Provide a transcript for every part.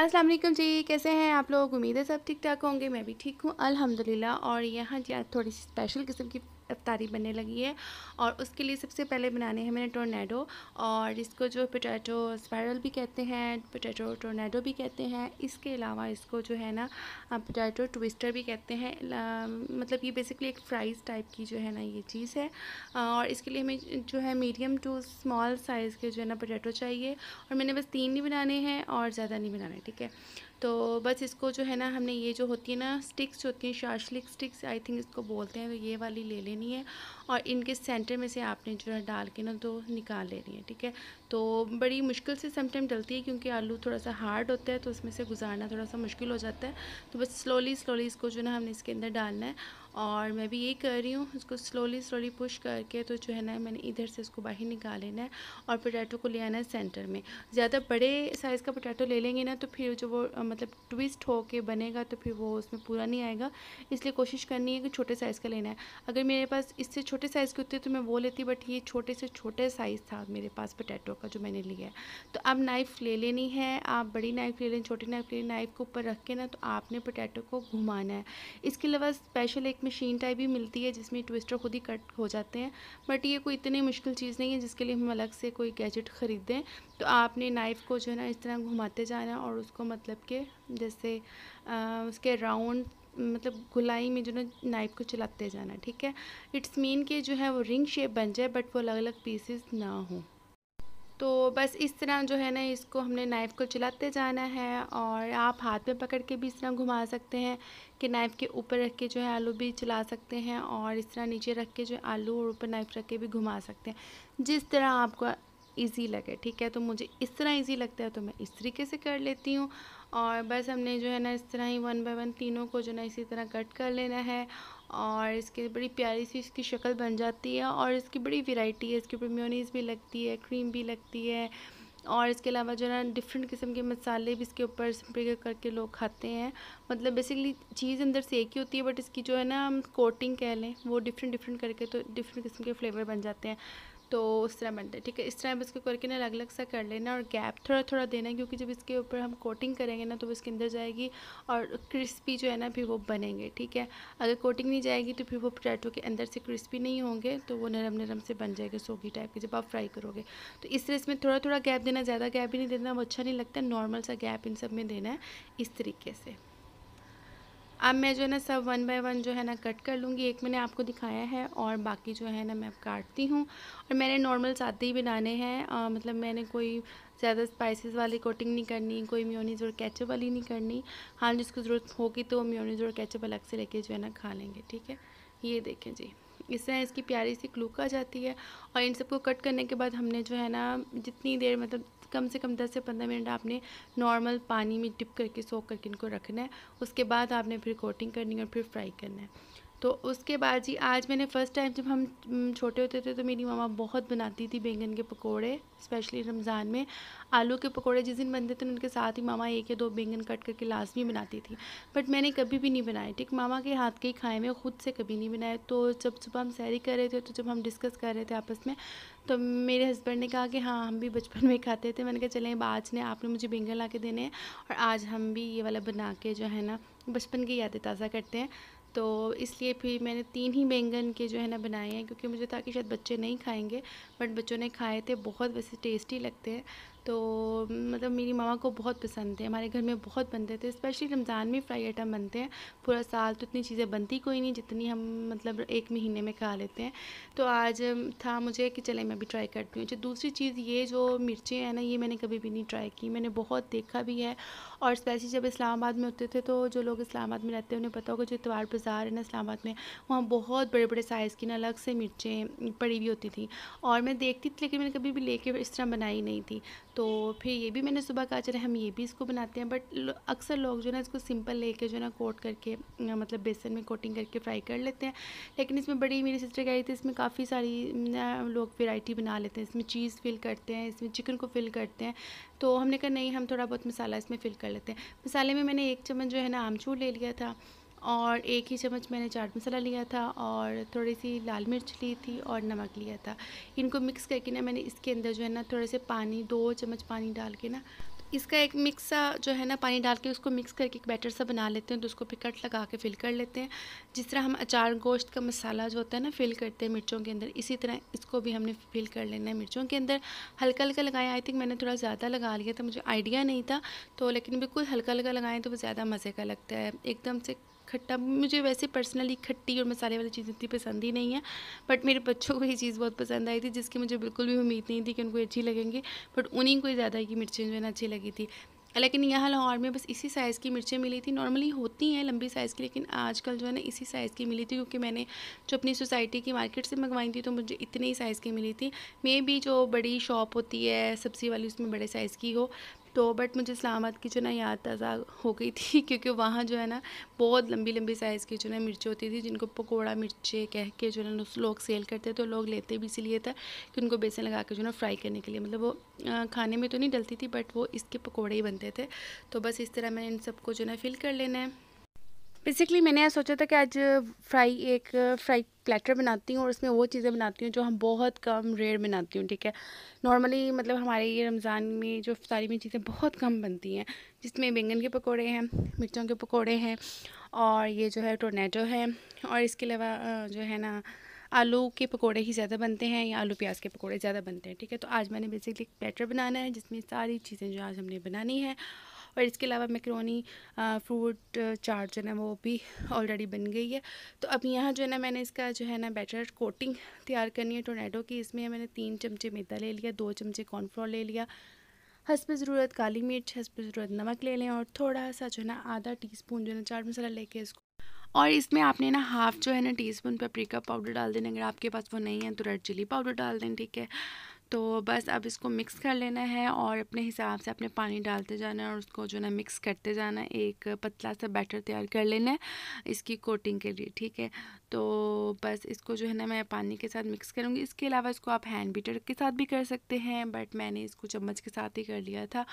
अस्सलाम वालेकुम जी कैसे हैं आप लोग उम्मीद है सब ठीक ठाक होंगे मैं भी ठीक हूँ अल्हम्दुलिल्लाह और यहाँ जी आज थोड़ी सी स्पेशल किस्म की अफ्तारी बनने लगी है और उसके लिए सबसे पहले बनाने हैं मैंने टोर्नेडो और इसको जो पोटैटो स्पायरल भी कहते हैं पोटैटो टोर्नेडो भी कहते हैं इसके अलावा इसको जो है ना पोटैटो ट्विस्टर भी कहते हैं मतलब ये बेसिकली एक फ्राइज़ टाइप की जो है ना ये चीज़ है और इसके लिए हमें जो है मीडियम टू स्मॉल साइज़ के जो है ना पोटैटो चाहिए और मैंने बस तीन ही बनाने हैं और ज़्यादा नहीं बनाना ठीक है तो बस इसको जो है ना हमने ये जो होती है ना स्टिक्स होती हैं शार्शलिक स्टिक्स आई थिंक इसको बोलते हैं तो ये वाली ले लेनी है और इनके सेंटर में से आपने जो है डाल के ना दो निकाल लेनी है ठीक है तो बड़ी मुश्किल से समटाइम डलती है क्योंकि आलू थोड़ा सा हार्ड होता है तो उसमें से गुजारना थोड़ा सा मुश्किल हो जाता है तो बस स्लोली स्लोली इसको जो ना हमने इसके अंदर डालना है और मैं भी यही कर रही हूँ इसको स्लोली स्लोली पुश करके तो जो है ना मैंने इधर से उसको बाहर निकाल लेना है और पोटैटो को ले आना है सेंटर में ज़्यादा बड़े साइज़ का पोटैटो ले लेंगे ना तो फिर जो वो मतलब ट्विस्ट होके बनेगा तो फिर वो उसमें पूरा नहीं आएगा इसलिए कोशिश करनी है कि छोटे साइज़ का लेना है अगर मेरे पास इससे छोटे छोटे साइज़ के होते तो मैं वो लेती बट ये छोटे से छोटे साइज़ था मेरे पास पटेटो का जो मैंने लिया है तो अब नाइफ़ ले लेनी है आप बड़ी नाइफ़ ले लें छोटी नाइफ़ ले लें नाइफ़ के ऊपर रख के ना तो आपने पटेटो को घुमाना है इसके अलावा स्पेशल एक मशीन टाइप भी मिलती है जिसमें ट्विस्टर खुद ही कट हो जाते हैं बट ये कोई इतनी मुश्किल चीज़ नहीं है जिसके लिए हम अलग से कोई गैजेट ख़रीदें तो आपने नाइफ़ को जो है ना इस तरह घुमाते जाना और उसको मतलब के जैसे उसके राउंड मतलब गुलाई में जो ना नाइफ को चलाते जाना ठीक है इट्स मीन के जो है वो रिंग शेप बन जाए बट वो अलग अलग पीसेस ना हो तो बस इस तरह जो है ना इसको हमने नाइफ़ को चलाते जाना है और आप हाथ में पकड़ के भी इस तरह घुमा सकते हैं कि नाइफ़ के ऊपर रख के जो है आलू भी चला सकते हैं और इस तरह नीचे रख के जो है आलू और ऊपर नाइफ़ रख के भी घुमा सकते हैं जिस तरह आपको ईजी लगे ठीक है तो मुझे इस तरह ईजी लगता है तो मैं इस तरीके से कर लेती हूँ और बस हमने जो है ना इस तरह ही वन बाय वन तीनों को जो है ना इसी तरह कट कर लेना है और इसके बड़ी प्यारी सी इसकी शक्ल बन जाती है और इसकी बड़ी वेराइटी है इसके ऊपर म्योनीस भी लगती है क्रीम भी लगती है और इसके अलावा जो है ना डिफरेंट किस्म के मसाले भी इसके ऊपर स्प्रे करके लोग खाते हैं मतलब बेसिकली चीज़ अंदर से एक ही होती है बट इसकी जो है ना हम कोटिंग कह लें वो डिफरेंट डिफरेंट करके तो डिफरेंट किस्म के फ्लेवर बन जाते हैं तो उस तरह बनता है ठीक है इस तरह इसको करके ना अलग अलग सा कर लेना और गैप थोड़ा थोड़ा देना है क्योंकि जब इसके ऊपर हम कोटिंग करेंगे ना तो वो इसके अंदर जाएगी और क्रिस्पी जो है ना फिर वो बनेंगे ठीक है अगर कोटिंग नहीं जाएगी तो फिर वो पोटैटो के अंदर से क्रिस्पी नहीं होंगे तो वो नरम नरम से बन जाएंगे सोगी टाइप के जब आप फ्राई करोगे तो इस तरह इसमें थोड़ा थोड़ा गैप देना ज़्यादा गैप भी नहीं देना वो अच्छा नहीं लगता नॉर्मल सा गैप इन सब में देना है इस तरीके से अब मैं जो है ना सब वन बाय वन जो है ना कट कर लूँगी एक मैंने आपको दिखाया है और बाकी जो है ना मैं काटती हूँ और मैंने नॉर्मल साथ ही बनाने हैं मतलब मैंने कोई ज़्यादा स्पाइसेस वाली कोटिंग नहीं करनी कोई म्योनीज और कैचअप वाली नहीं करनी हाँ जिसको ज़रूरत होगी तो म्योनीज और कैचअप अलग से लेके जो है ना खा लेंगे ठीक है ये देखें जी इससे इसकी प्यारी सी क्लूक आ जाती है और इन सबको कट करने के बाद हमने जो है ना जितनी देर मतलब कम से कम 10 से 15 मिनट आपने नॉर्मल पानी में डिप करके सोख करके इनको रखना है उसके बाद आपने फिर कोटिंग करनी है और फिर फ्राई करना है तो उसके बाद जी आज मैंने फ़र्स्ट टाइम जब हम छोटे होते थे तो मेरी मामा बहुत बनाती थी बैंगन के पकोड़े स्पेशली रमज़ान में आलू के पकोड़े जिस दिन बनते थे उनके साथ ही मामा एक या दो बैंगन कट करके लाजमी बनाती थी बट मैंने कभी भी नहीं बनाए ठीक मामा के हाथ के ही खाए में ख़ुद से कभी नहीं बनाए तो जब सुबह हम सैरी कर रहे थे तो जब हम डिस्कस कर रहे थे आपस में तो मेरे हस्बैंड ने कहा कि हाँ हम भी बचपन में खाते थे मैंने कहा चलें आज ने आपने मुझे बैंगन ला के देने हैं और आज हम भी ये वाला बना के जो है ना बचपन की यादें ताज़ा करते हैं तो इसलिए फिर मैंने तीन ही बैंगन के जो है ना बनाए हैं क्योंकि मुझे था कि शायद बच्चे नहीं खाएंगे बट बच्चों ने खाए थे बहुत वैसे टेस्टी लगते हैं तो मतलब मेरी मामा को बहुत पसंद थे हमारे घर में बहुत बनते थे स्पेशली रमज़ान में फ्राई आइटम बनते हैं पूरा साल तो इतनी चीज़ें बनती कोई नहीं जितनी हम मतलब एक महीने में खा लेते हैं तो आज था मुझे कि चले मैं भी ट्राई करती हूँ अच्छा दूसरी चीज़ ये जो मिर्चें हैं ना ये मैंने कभी भी नहीं ट्राई की मैंने बहुत देखा भी है और स्पेशली जब इस्लामाबाद में होते थे तो जो लोग इस्लामाबाद में रहते हैं उन्हें पता होगा जो इतवार बाज़ार है ना इस्लामाबाद में वहाँ बहुत बड़े बड़े साइज़ की ना अलग से मिर्चें पड़ी हुई होती थी और मैं देखती थी लेकिन मैंने कभी भी ले इस तरह बनाई नहीं थी तो फिर ये भी मैंने सुबह कहा चले हम ये भी इसको बनाते हैं बट अक्सर लोग जो है ना इसको सिंपल लेके जो ना कोट करके मतलब बेसन में कोटिंग करके फ्राई कर लेते हैं लेकिन इसमें बड़ी मेरी सिस्टर कह रही थी इसमें काफ़ी सारी लोग वेराइटी बना लेते हैं इसमें चीज़ फिल करते हैं इसमें चिकन को फिल करते हैं तो हमने कहा नहीं हम थोड़ा बहुत मसाला इसमें फिल कर लेते हैं मसाले में मैंने एक चम्मच जो है ना आमचूर ले लिया था और एक ही चम्मच मैंने चाट मसाला लिया था और थोड़ी सी लाल मिर्च ली थी और नमक लिया था इनको मिक्स करके ना मैंने इसके अंदर जो है ना थोड़े से पानी दो चम्मच पानी डाल के ना इसका एक मिक्स सा जो है ना पानी डाल के उसको मिक्स करके एक बैटर सा बना लेते हैं तो उसको फिर कट लगा के फिल कर लेते हैं जिस तरह हम अचार गोश्त का मसाला जो होता है ना फिल करते हैं मिर्चों के अंदर इसी तरह इसको भी हमने फिल कर लेना है मिर्चों के अंदर हल्का हल्का लगाया आई थिंक मैंने थोड़ा ज़्यादा लगा लिया था मुझे आइडिया नहीं था तो लेकिन बिल्कुल हल्का हल्का लगाएं तो वो ज़्यादा मज़े का लगता है एकदम से खट्टा मुझे वैसे पर्सनली खट्टी और मसाले वाली चीज़ इतनी पसंद ही नहीं है बट मेरे बच्चों को ये चीज़ बहुत पसंद आई थी जिसकी मुझे बिल्कुल भी उम्मीद नहीं थी कि उनको अच्छी लगेंगे बट उन्हीं को ज़्यादा की मिर्चें जो है ना अच्छी लगी थी लेकिन यहाँ लाहौर में बस इसी साइज़ की मिर्चें मिली थी नॉर्मली होती हैं लंबी साइज़ की लेकिन आजकल जो है ना इसी साइज़ की मिली थी क्योंकि मैंने जो अपनी सोसाइटी की मार्केट से मंगवाई थी तो मुझे इतने ही साइज़ की मिली थी मे भी जो बड़ी शॉप होती है सब्ज़ी वाली उसमें बड़े साइज़ की हो तो बट मुझे इस्लामाबाद की जो ना याद ताज़ा हो गई थी क्योंकि वहाँ जो है ना बहुत लंबी लंबी साइज़ की जो ना मिर्ची होती थी जिनको पकौड़ा मिर्चे कह के जो ना लोग सेल करते थे तो लोग लेते भी इसीलिए था कि उनको बेसन लगा के जो ना फ्राई करने के लिए मतलब वो खाने में तो नहीं डलती थी बट वो इसके पकौड़े ही बनते थे तो बस इस तरह मैंने इन सबको जो ना फिल कर लेना है बेसिकली मैंने सोचा था कि आज फ्राई एक फ्राई प्लेटर बनाती हूँ और उसमें वो चीज़ें बनाती हूँ जो हम बहुत कम रेयर बनाती हूँ ठीक है नॉर्मली मतलब हमारे ये रमज़ान में जो अफ्तारी में चीज़ें बहुत कम बनती हैं जिसमें बैंगन के पकोड़े हैं मिर्चों के पकोड़े हैं और ये जो है टोनेटो है और इसके अलावा जो है ना आलू के पकोड़े ही ज़्यादा बनते हैं या आलू प्याज के पकोड़े ज़्यादा बनते हैं ठीक है तो आज मैंने बेसिकली एक प्लेटर बनाना है जिसमें सारी चीज़ें जो आज हमने बनानी है और इसके अलावा मैक्रोनी फ्रूट चाट जो है ना वो भी ऑलरेडी बन गई है तो अब यहाँ जो है ना मैंने इसका जो है ना बैटर कोटिंग तैयार करनी है टोनेटो की इसमें मैंने तीन चमचे मैदा ले लिया दो चमचे कॉर्नफ्लोर ले लिया हंसप ज़रूरत काली मिर्च हंसप ज़रूरत नमक ले लें और थोड़ा सा जो है ना आधा टी स्पून जो है ना चाट मसाला लेके इसको और इसमें आपने ना हाफ़ जो है ना टी स्पून पेपरिका पाउडर डाल देना अगर आपके पास वो नहीं है तो रेड चिली पाउडर डाल दें ठीक है तो बस अब इसको मिक्स कर लेना है और अपने हिसाब से अपने पानी डालते जाना है और उसको जो ना मिक्स करते जाना है एक पतला सा बैटर तैयार कर लेना है इसकी कोटिंग के लिए ठीक है तो बस इसको जो है ना मैं पानी के साथ मिक्स करूँगी इसके अलावा इसको आप हैंड बीटर के साथ भी कर सकते हैं बट मैंने इसको चम्मच के साथ ही कर लिया था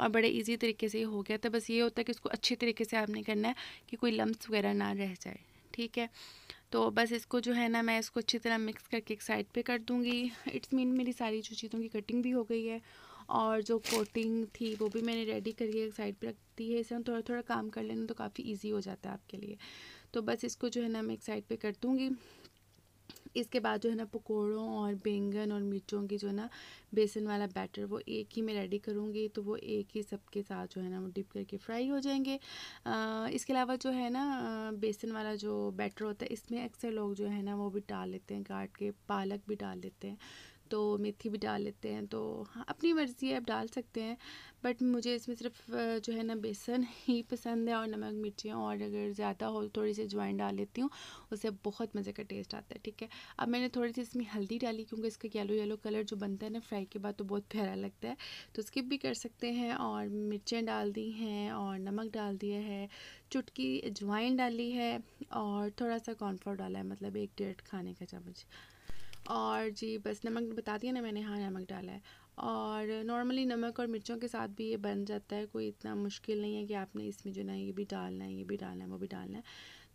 और बड़े ईजी तरीके से हो गया था बस ये होता है कि इसको अच्छे तरीके से आपने करना है कि कोई लम्ब वगैरह ना रह जाए ठीक है तो बस इसको जो है ना मैं इसको अच्छी तरह मिक्स करके एक साइड पे कर दूँगी इट्स मीन मेरी सारी जो चीज़ों की कटिंग भी हो गई है और जो कोटिंग थी वो भी मैंने रेडी करके एक साइड पे रख दी है इसे हम थोड़ा थोड़ा काम कर लेना तो काफ़ी ईजी हो जाता है आपके लिए तो बस इसको जो है ना मैं एक साइड पर कर दूँगी इसके बाद जो है ना पकोड़ों और बैंगन और मिर्चों की जो है ना बेसन वाला बैटर वो एक ही में रेडी करूँगी तो वो एक ही सबके साथ जो है ना वो डिप करके फ्राई हो जाएंगे इसके अलावा जो है ना बेसन वाला जो बैटर होता है इसमें अक्सर लोग जो है ना वो भी डाल लेते हैं काट के पालक भी डाल लेते हैं तो मेथी भी डाल लेते हैं तो हाँ अपनी मर्ज़ी है आप डाल सकते हैं बट मुझे इसमें सिर्फ जो है ना बेसन ही पसंद है और नमक मिर्चियाँ और अगर ज़्यादा हो थोड़ी सी ज्वाइन डाल लेती हूँ उससे बहुत मज़े का टेस्ट आता है ठीक है अब मैंने थोड़ी सी इसमें हल्दी डाली क्योंकि इसका येलो येलो कलर जो बनता है ना फ्राई के बाद तो बहुत प्यारा लगता है तो स्किप भी कर सकते हैं और मिर्चें डाल दी हैं और नमक डाल दिया है चुटकी ज्वाइन डाली है और थोड़ा सा कॉर्नफ्लोर डाला है मतलब एक डेढ़ खाने का चम्मच और जी बस नमक बता दिया ना मैंने हाँ नमक डाला है और नॉर्मली नमक और मिर्चों के साथ भी ये बन जाता है कोई इतना मुश्किल नहीं है कि आपने इसमें जो ना ये भी डालना है ये भी डालना है वो भी डालना है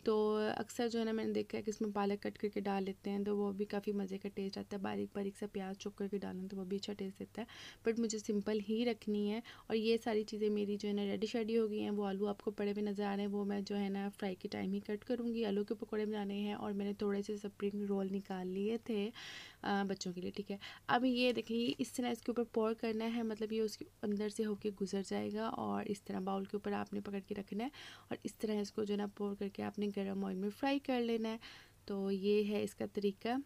तो अक्सर जो है ना मैंने देखा है कि इसमें पालक कट करके डाल लेते हैं तो वो भी काफ़ी मज़े का टेस्ट आता है बारीक बारीक सा प्याज चौक करके डालें तो वो भी अच्छा टेस्ट देता है बट मुझे सिंपल ही रखनी है और ये सारी चीज़ें मेरी जो है ना रेडी शेडी हो गई हैं वो आलू आपको पड़े हुए नज़र आ रहे हैं वो मैं जो है ना फ्राई के टाइम ही कट करूँगी आलू के पकौड़े बनाने हैं और मैंने थोड़े से स्प्रिंग रोल निकाल लिए थे बच्चों के लिए ठीक है अब ये देखिए इस तरह इसके ऊपर पोर करना है मतलब ये उसके अंदर से होके गुजर जाएगा और इस तरह बाउल के ऊपर आपने पकड़ के रखना है और इस तरह इसको जो है ना पोर करके आपने गर्म ऑयल में फ्राई कर लेना है तो ये है इसका तरीका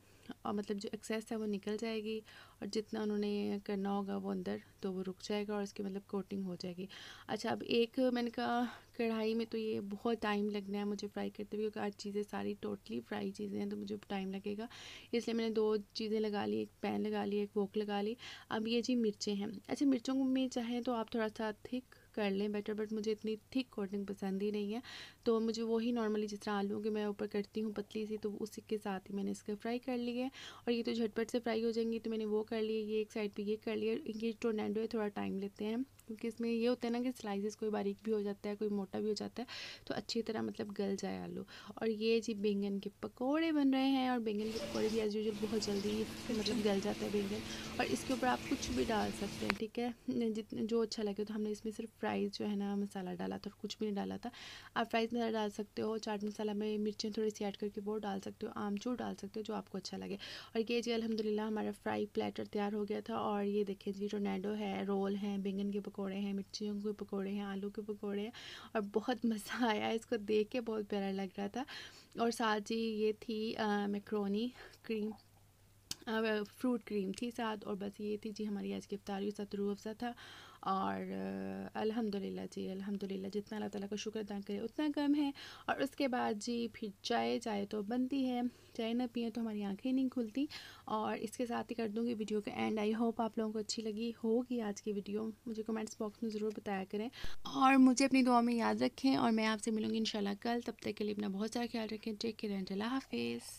और मतलब जो एक्सेस है वो निकल जाएगी और जितना उन्होंने करना होगा वो अंदर तो वो रुक जाएगा और इसकी मतलब कोटिंग हो जाएगी अच्छा अब एक मैंने कहा कढ़ाई में तो ये बहुत टाइम लगना है मुझे फ्राई करते हुए क्योंकि आज चीज़ें सारी टोटली फ्राई चीज़ें हैं तो मुझे टाइम लगेगा इसलिए मैंने दो चीज़ें लगा ली एक पैन लगा ली एक वोक लगा ली अब ये जी मिर्चें हैं अच्छा मिर्चों में चाहें तो आप थोड़ा सा थिक कर लें बेटर बट मुझे इतनी थिक कोटिंग पसंद ही नहीं है तो मुझे वही नॉर्मली जिस तरह आलू के मैं ऊपर करती हूँ पतली सी तो उसी के साथ ही मैंने इसके फ्राई कर लिए और ये तो झटपट से फ्राई हो जाएंगी तो मैंने वो कर लिए ये एक साइड पर ये कर लिया ये है थोड़ा टाइम लेते हैं क्योंकि इसमें ये होता है ना कि स्लाइसेस कोई बारीक भी हो जाता है कोई मोटा भी हो जाता है तो अच्छी तरह मतलब गल जाए आलू और ये जी बैंगन के पकौड़े बन रहे हैं और बैंगन के पकौड़े भी एज यूजल बहुत जल्दी मतलब गल जाता है बैंगन और इसके ऊपर आप कुछ भी डाल सकते हैं ठीक है जितने जो अच्छा लगे तो हमने इसमें सिर्फ फ्राइज़ जो है ना मसाला डाला था और कुछ भी नहीं डाला था आप फ्राइज़ मसाला डाल सकते हो चाट मसाला में मिर्चें थोड़ी सी ऐड करके वो डाल सकते हो आमचूर डाल सकते हो जो आपको अच्छा लगे और ये जी अलहमदिल्ला हमारा फ्राई प्लेटर तैयार हो गया था और ये देखें जी टोनेडो है रोल हैं बैंगन के पकौड़े पकौड़े हैं मिर्चियों के पकौड़े हैं आलू के पकौड़े हैं और बहुत मज़ा आया इसको देख के बहुत प्यारा लग रहा था और साथ ही ये थी मैक्रोनी क्रीम फ्रूट क्रीम थी साथ और बस ये थी जी हमारी आज की अफ्तारी सतरू अफ़ज़ा था और अल्हम्दुलिल्लाह जी अल्हम्दुलिल्लाह जितना अल्लाह ताला का शुक्र अदा करें उतना कम है और उसके बाद जी फिर चाय चाय तो बनती है चाय ना पिए तो हमारी आंखें नहीं खुलती और इसके साथ ही कर दूँगी वीडियो का एंड आई होप आप लोगों को अच्छी लगी होगी आज की वीडियो मुझे कमेंट्स बॉक्स में ज़रूर बताया करें और मुझे अपनी दुआ में याद रखें और मैं आपसे मिलूँगी इन कल तब तक के लिए अपना बहुत सारा ख्याल रखें टेक केयर एंड हाफिज़